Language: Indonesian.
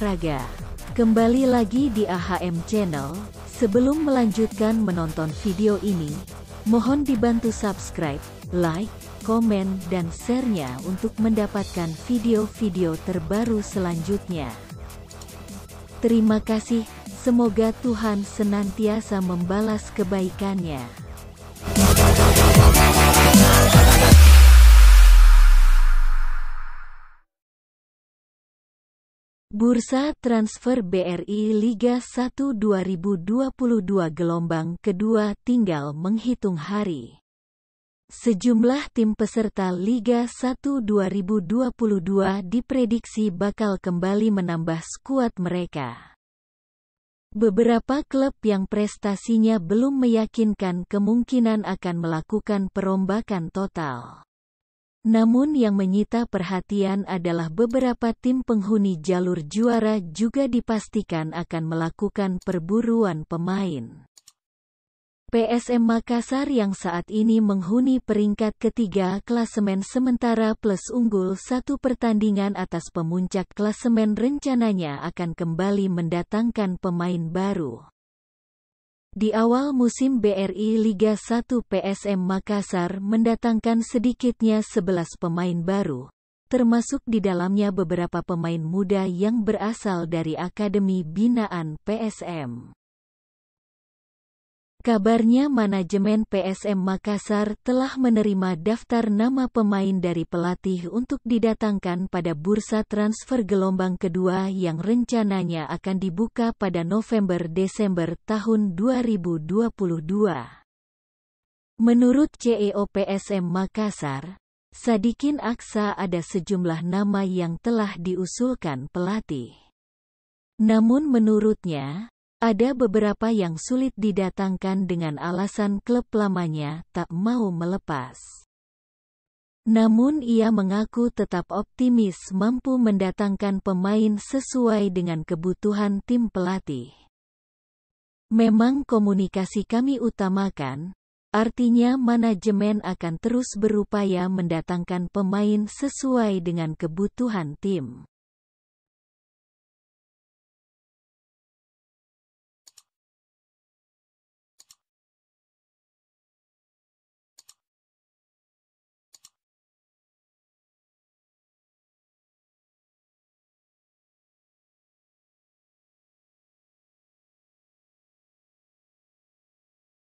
olahraga. Kembali lagi di AHM Channel, sebelum melanjutkan menonton video ini, mohon dibantu subscribe, like, komen, dan share-nya untuk mendapatkan video-video terbaru selanjutnya. Terima kasih, semoga Tuhan senantiasa membalas kebaikannya. Bursa Transfer BRI Liga 1 2022 gelombang kedua tinggal menghitung hari. Sejumlah tim peserta Liga 1 2022 diprediksi bakal kembali menambah skuad mereka. Beberapa klub yang prestasinya belum meyakinkan kemungkinan akan melakukan perombakan total. Namun yang menyita perhatian adalah beberapa tim penghuni jalur juara juga dipastikan akan melakukan perburuan pemain. PSM Makassar yang saat ini menghuni peringkat ketiga klasemen sementara plus unggul satu pertandingan atas pemuncak klasemen rencananya akan kembali mendatangkan pemain baru. Di awal musim BRI Liga 1 PSM Makassar mendatangkan sedikitnya 11 pemain baru, termasuk di dalamnya beberapa pemain muda yang berasal dari Akademi Binaan PSM. Kabarnya manajemen PSM Makassar telah menerima daftar nama pemain dari pelatih untuk didatangkan pada bursa transfer gelombang kedua yang rencananya akan dibuka pada November-Desember tahun 2022. Menurut CEO PSM Makassar, Sadikin Aksa ada sejumlah nama yang telah diusulkan pelatih. Namun menurutnya, ada beberapa yang sulit didatangkan dengan alasan klub lamanya tak mau melepas. Namun ia mengaku tetap optimis mampu mendatangkan pemain sesuai dengan kebutuhan tim pelatih. Memang komunikasi kami utamakan, artinya manajemen akan terus berupaya mendatangkan pemain sesuai dengan kebutuhan tim.